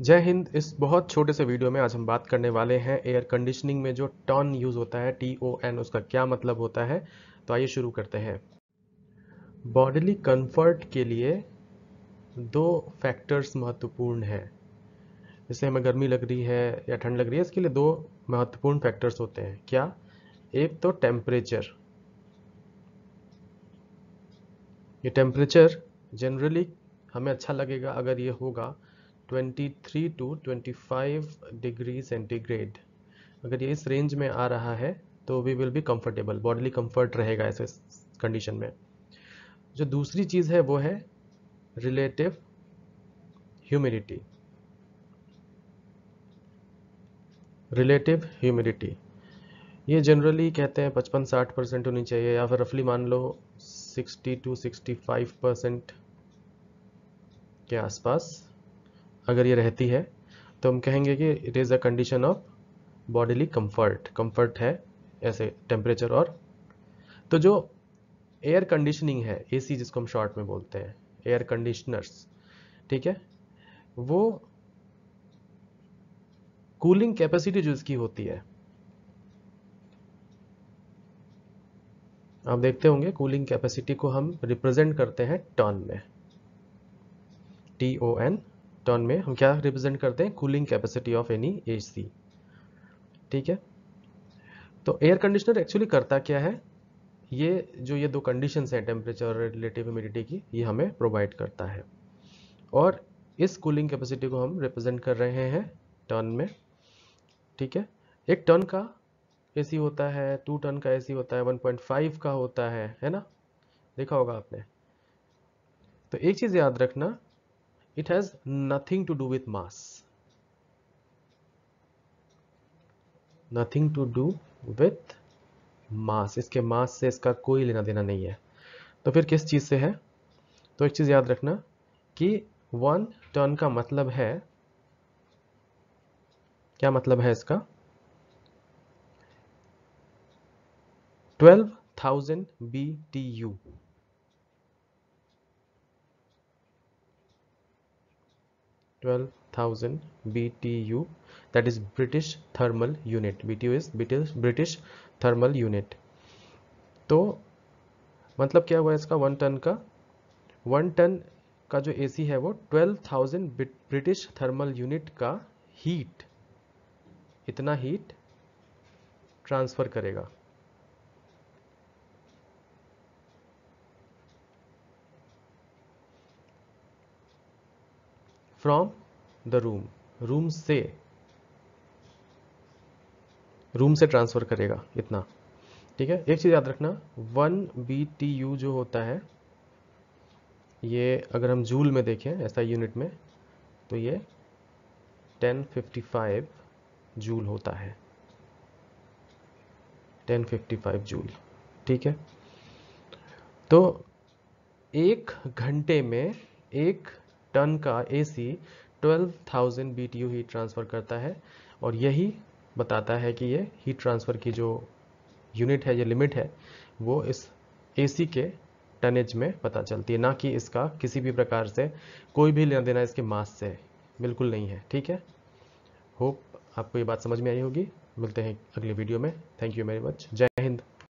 जय हिंद इस बहुत छोटे से वीडियो में आज हम बात करने वाले हैं एयर कंडीशनिंग में जो टर्न यूज़ होता है टी ओ एन उसका क्या मतलब होता है तो आइए शुरू करते हैं बॉडीली कंफर्ट के लिए दो फैक्टर्स महत्वपूर्ण हैं जैसे हमें गर्मी लग रही है या ठंड लग रही है इसके लिए दो महत्वपूर्ण फैक्टर्स होते हैं क्या एक तो टेम्परेचर ये टेम्परेचर जनरली हमें अच्छा लगेगा अगर ये होगा 23 टू 25 डिग्री सेंटीग्रेड अगर ये इस रेंज में आ रहा है तो we will be comfortable bodily comfort रहेगा ऐसे कंडीशन में जो दूसरी चीज़ है वो है रिलेटिव ह्यूमिडिटी रिलेटिव ह्यूमिडिटी ये जनरली कहते हैं 55-60 परसेंट होनी चाहिए या फिर रफली मान लो 60 टू 65 परसेंट के आसपास अगर ये रहती है तो हम कहेंगे कि it is a condition of bodily comfort comfort है ऐसे टेम्परेचर और तो जो एयर कंडीशनिंग है एसी जिसको हम शॉर्ट में बोलते हैं एयर कंडीशनर्स ठीक है वो कूलिंग कैपेसिटी जो इसकी होती है आप देखते होंगे कूलिंग कैपेसिटी को हम रिप्रेजेंट करते हैं टन में टी ओ एन टर्न में हम क्या रिप्रेजेंट करते हैं cooling capacity of any AC ठीक है तो एयर कंडीशनर एक्चुअली करता क्या है ये जो ये दो कंडीशंस हैं टेम्परेचर और रिलेटिव ह्यूमिडिटी की ये हमें प्रोवाइड करता है और इस कूलिंग कैपेसिटी को हम रिप्रेजेंट कर रहे हैं टर्न में ठीक है एक टर्न का एसी होता है टू टर्न का एसी होता है 1.5 का होता है है ना देखा होगा आपने तो एक चीज़ याद रखना it has nothing to do with mass nothing to do with mass इसके mass से इसका कोई लेना देना नहीं है तो फिर किस चीज़ से है तो एक चीज़ याद रखना कि वन टन का मतलब है क्या मतलब है इसका twelve thousand B T U 12,000 BTU that is British Thermal Unit BTU is British British Thermal Unit तो मतलब क्या हुआ इसका वन टन का वन टन का जो एसी है वो 12,000 ब्रिटिश थर्मल यूनिट का हीट इतना हीट ट्रांसफ़र करेगा फ्रॉम द रूम रूम से रूम से ट्रांसफर करेगा इतना ठीक है एक चीज़ याद रखना वन बी टी यू जो होता है ये अगर हम जूल में देखें ऐसा यूनिट में तो ये 1055 जूल होता है 1055 जूल ठीक है तो एक घंटे में एक टन का एसी 12,000 यू हीट ट्रांसफ़र करता है और यही बताता है कि ये हीट ट्रांसफ़र की जो यूनिट है या लिमिट है वो इस एसी के टनेज में पता चलती है ना कि इसका किसी भी प्रकार से कोई भी लेना देना इसके मास से बिल्कुल नहीं है ठीक है होप आपको ये बात समझ में आई होगी मिलते हैं अगले वीडियो में थैंक यू वेरी मच जय हिंद